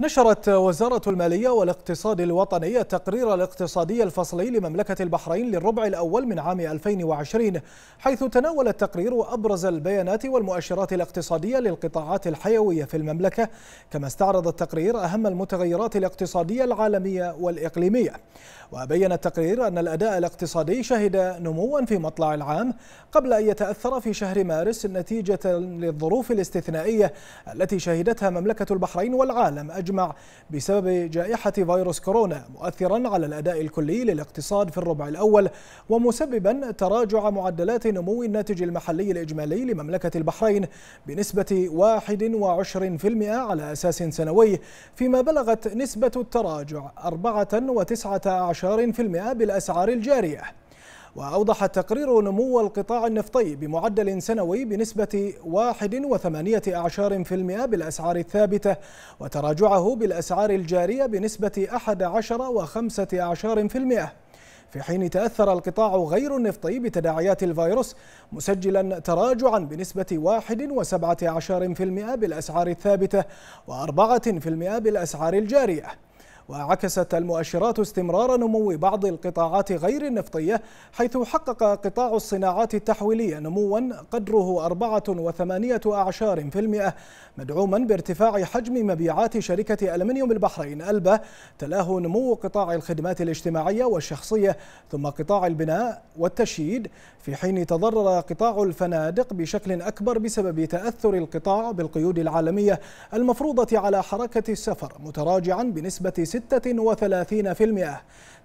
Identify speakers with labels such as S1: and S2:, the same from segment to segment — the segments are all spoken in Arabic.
S1: نشرت وزارة المالية والاقتصاد الوطني التقرير الاقتصادي الفصلي لمملكة البحرين للربع الأول من عام 2020 حيث تناول التقرير أبرز البيانات والمؤشرات الاقتصادية للقطاعات الحيوية في المملكة كما استعرض التقرير أهم المتغيرات الاقتصادية العالمية والإقليمية وبين التقرير أن الأداء الاقتصادي شهد نموا في مطلع العام قبل أن يتأثر في شهر مارس نتيجة للظروف الاستثنائية التي شهدتها مملكة البحرين والعالم أجمع بسبب جائحة فيروس كورونا مؤثرا على الأداء الكلي للاقتصاد في الربع الأول ومسببا تراجع معدلات نمو الناتج المحلي الإجمالي لمملكة البحرين بنسبة 21% على أساس سنوي فيما بلغت نسبة التراجع 4.19% بالأسعار الجارية وأوضح التقرير نمو القطاع النفطي بمعدل سنوي بنسبة 1.8% بالأسعار الثابتة وتراجعه بالأسعار الجارية بنسبة 11.5% في حين تأثر القطاع غير النفطي بتداعيات الفيروس مسجلا تراجعا بنسبة 1.17% بالأسعار الثابتة و4% بالأسعار الجارية وعكست المؤشرات استمرار نمو بعض القطاعات غير النفطية حيث حقق قطاع الصناعات التحويلية نموا قدره 4.8 مدعوما بارتفاع حجم مبيعات شركة ألمنيوم البحرين ألبا تلاه نمو قطاع الخدمات الاجتماعية والشخصية ثم قطاع البناء والتشييد في حين تضرر قطاع الفنادق بشكل أكبر بسبب تأثر القطاع بالقيود العالمية المفروضة على حركة السفر متراجعا بنسبة 36%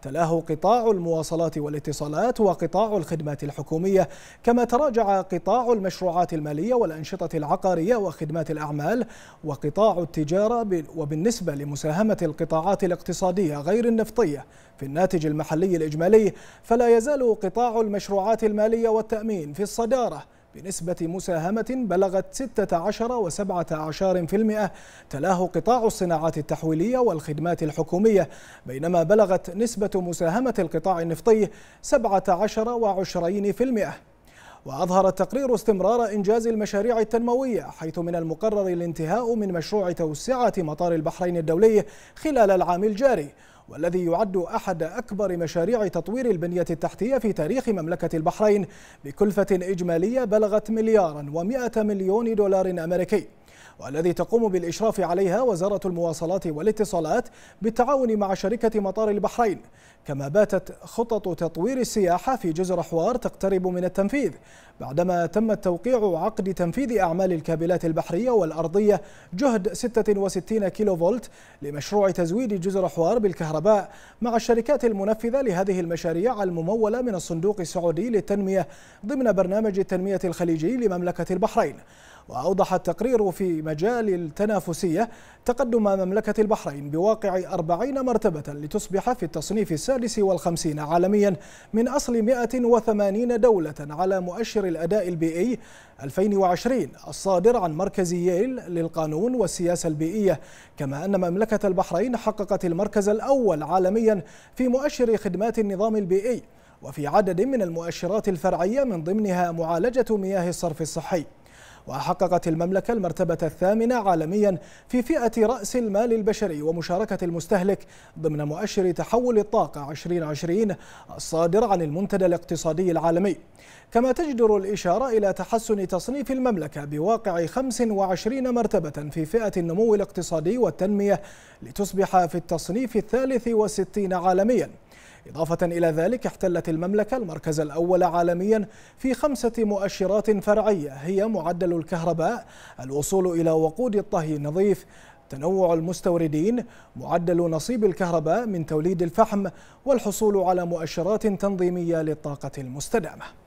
S1: تلاه قطاع المواصلات والاتصالات وقطاع الخدمات الحكومية كما تراجع قطاع المشروعات المالية والأنشطة العقارية وخدمات الأعمال وقطاع التجارة وبالنسبة لمساهمة القطاعات الاقتصادية غير النفطية في الناتج المحلي الإجمالي فلا يزال قطاع المشروعات المالية والتأمين في الصدارة بنسبة مساهمة بلغت 16.17% تلاه قطاع الصناعات التحويلية والخدمات الحكومية بينما بلغت نسبة مساهمة القطاع النفطي 17.20% وأظهر التقرير استمرار إنجاز المشاريع التنموية حيث من المقرر الانتهاء من مشروع توسعة مطار البحرين الدولي خلال العام الجاري والذي يعد أحد أكبر مشاريع تطوير البنية التحتية في تاريخ مملكة البحرين بكلفة إجمالية بلغت مليارا ومئة مليون دولار أمريكي والذي تقوم بالإشراف عليها وزارة المواصلات والاتصالات بالتعاون مع شركة مطار البحرين كما باتت خطط تطوير السياحة في جزر حوار تقترب من التنفيذ بعدما تم التوقيع عقد تنفيذ أعمال الكابلات البحرية والأرضية جهد 66 كيلو فولت لمشروع تزويد جزر حوار بالكهرباء مع الشركات المنفذة لهذه المشاريع الممولة من الصندوق السعودي للتنمية ضمن برنامج التنمية الخليجي لمملكة البحرين وأوضح التقرير في مجال التنافسية تقدم مملكة البحرين بواقع 40 مرتبة لتصبح في التصنيف السادس والخمسين عالميا من أصل 180 دولة على مؤشر الأداء البيئي 2020 الصادر عن مركز ييل للقانون والسياسة البيئية كما أن مملكة البحرين حققت المركز الأول عالميا في مؤشر خدمات النظام البيئي وفي عدد من المؤشرات الفرعية من ضمنها معالجة مياه الصرف الصحي وحققت المملكة المرتبة الثامنة عالميا في فئة رأس المال البشري ومشاركة المستهلك ضمن مؤشر تحول الطاقة 2020 الصادر عن المنتدى الاقتصادي العالمي كما تجدر الإشارة إلى تحسن تصنيف المملكة بواقع 25 مرتبة في فئة النمو الاقتصادي والتنمية لتصبح في التصنيف الثالث والستين عالمياً إضافة إلى ذلك احتلت المملكة المركز الأول عالميا في خمسة مؤشرات فرعية هي معدل الكهرباء الوصول إلى وقود الطهي النظيف تنوع المستوردين معدل نصيب الكهرباء من توليد الفحم والحصول على مؤشرات تنظيمية للطاقة المستدامة